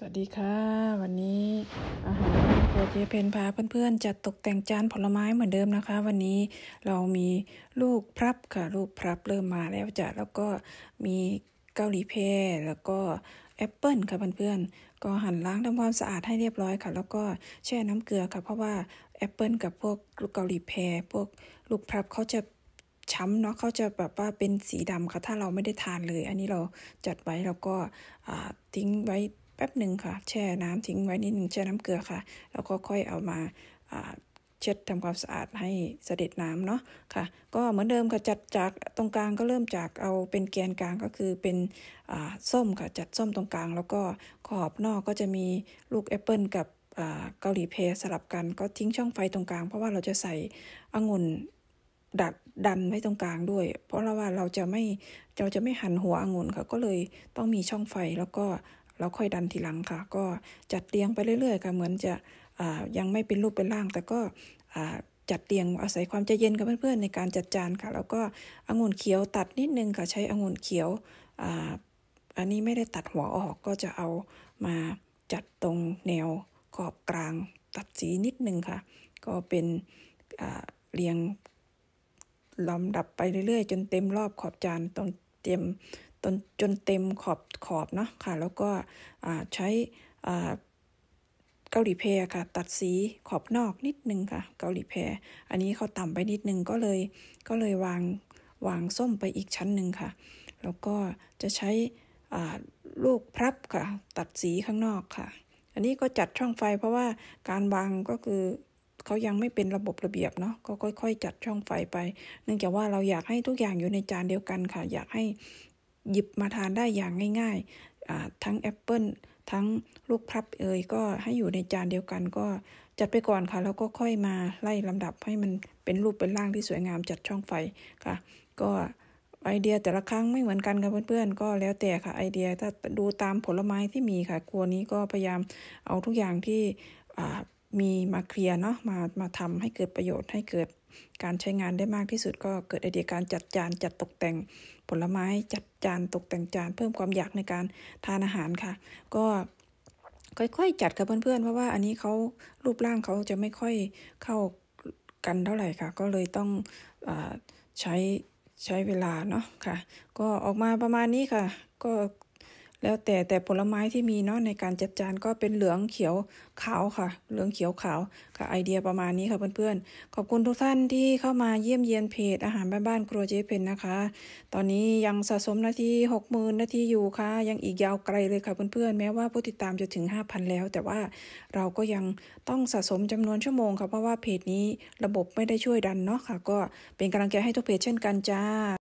สวัสดีค่ะ วันนี้อาหารโปรเจเพนพาเพื่อนๆจัดตกแต่งจานผลไม้เหมือนเดิมนะคะ วันนี้เรา มีลูกพรับค่ะลูกพรับเริ่มมาแล้วจ้ะแล้วก็มีเกาหลีเพแล้วก็แอปเปิลค่ะเพื่อนๆก็หั่นล้างทำความสะอาดให้เรียบร้อยค่ะ แล้วก็แช่น้ำเกลือค่ะ เพราะว่าแอปเปิลกับพวกลูกเกาหลีเพพวกลูกพรับเขาจะช้ำเนาะเขาจะแบบว่าเป็นสีดำค่ะ ถ้าเราไม่ได้ทานเลย อันนี้เราจัดไว้แล้วก็ทิ้งไว้แป๊บหนึ่งค่ะ แช่น้ำทิ้งไว้นิดนึงแช่น้ำเกลือค่ะ แล้วก็ค่อยเอามาเช็ดทำความสะอาดให้เสด็จน้ำเนาะค่ะ ก็เหมือนเดิมค่ะจัดจากตรงกลางก็เริ่มจากเอาเป็นแกนกลางก็คือเป็นส้มค่ะจัดส้มตรงกลางแล้วก็ขอบนอกก็จะมีลูกแอปเปิลกับเกาหลีเพสลับกันก็ทิ้งช่องไฟตรงกลางเพราะว่าเราจะใส่องุ่นดัดดันไว้ตรงกลางด้วย เพราะเราว่าเราจะไม่เราจะไม่หันหัวองุ่นค่ะ ก็เลยต้องมีช่องไฟแล้วก็เราค่อยดันทีหลังค่ะ ก็จัดเตียงไปเรื่อยๆค่ะเหมือนจะยังไม่เป็นรูปเป็นร่าง แต่ก็จัดเตียงอาศัยความใจเย็นกับเพื่อนๆในการจัดจานค่ะ แล้วก็องุ่นเขียวตัดนิดนึงค่ะใช้องุ่นเขียวอันนี้ไม่ได้ตัดหัวออกก็จะเอามาจัดตรงแนวขอบกลาง ตัดสีนิดนึงค่ะ ก็เป็นเรียงลำดับไปเรื่อยๆ จนเต็มรอบขอบจานตรงเต็มจนจนเต็มขอบขอบเนาะ ค่ะ แล้วก็ใช้เกาหลีแพรค่ะ ตัดสีขอบนอกนิดนึงค่ะเกาหลีแพรอันนี้เขาต่ำไปนิดนึงก็เลยก็เลยวางวางส้มไปอีกชั้นหนึ่งค่ะ แล้วก็จะใช้ลูกพรับค่ะ ตัดสีข้างนอกค่ะ อันนี้ก็จัดช่องไฟเพราะว่าการวาง ก็คือเขายังไม่เป็นระบบระเบียบเนาะก็ค่อย ๆ จัดช่องไฟไป เนื่องจากว่าเราอยากให้ทุกอย่างอยู่ในจานเดียวกันค่ะ อยากให้หยิบมาทานได้อย่างง่ายๆ ทั้งแอปเปิลทั้งลูกพลับเอยก็ให้อยู่ในจานเดียวกันก็ จัดไปก่อนค่ะ แล้วก็ค่อยมาไล่ลำดับให้มันเป็นรูปเป็นร่างที่สวยงามจัดช่องไฟค่ะ ก็ไอเดียแต่ละครั้งไม่เหมือนกันค่ะเพื่อนๆก็แล้วแต่ค่ะไอเดียถ้าดูตามผลไม้ที่มีค่ะครัวนี้ก็พยายามเอาทุกอย่างที่มีมาเคลียร์เนาะมามาทำให้เกิดประโยชน์ให้เกิดการใช้งานได้มากที่สุดก็เกิดไอเดียการจัดจานจัดตกแต่งผลไม้จัดจานตกแต่งจานเพิ่มความอยากในการทานอาหารค่ะ ก็ค่อยๆจัดกับเพื่อนๆเพราะว่า อันนี้เขารูปร่างเขาจะไม่ค่อยเข้ากันเท่าไหร่ค่ะ ก็เลยต้องอใช้ใช้เวลาเนาะค่ะ ก็ออกมาประมาณนี้ค่ะ ก็แล้วแต่ แต่ผลไม้ที่มีเนาะในการจัดจานก็เป็นเหลืองเขียวขาวค่ะ เหลืองเขียวขาวค่ะไอเดียประมาณนี้ค่ะเพื่อนๆขอบคุณทุกท่านที่เข้ามาเยี่ยมเยียนเพจอาหารบ้านๆครัวเจ๊เพนนะคะ ตอนนี้ยังสะสมนาทีหกหมื่นนาทีอยู่ค่ะยังอีกยาวไกลเลยค่ะเพื่อนๆแม้ว่าผู้ติดตามจะถึง 5,000 แล้ว แต่ว่าเราก็ยังต้องสะสมจำนวนชั่วโมงค่ะเพราะว่าเพจนี้ระบบไม่ได้ช่วยดันเนาะค่ะ ก็เป็นกำลังใจให้ทุกเพจเช่นกันจ้า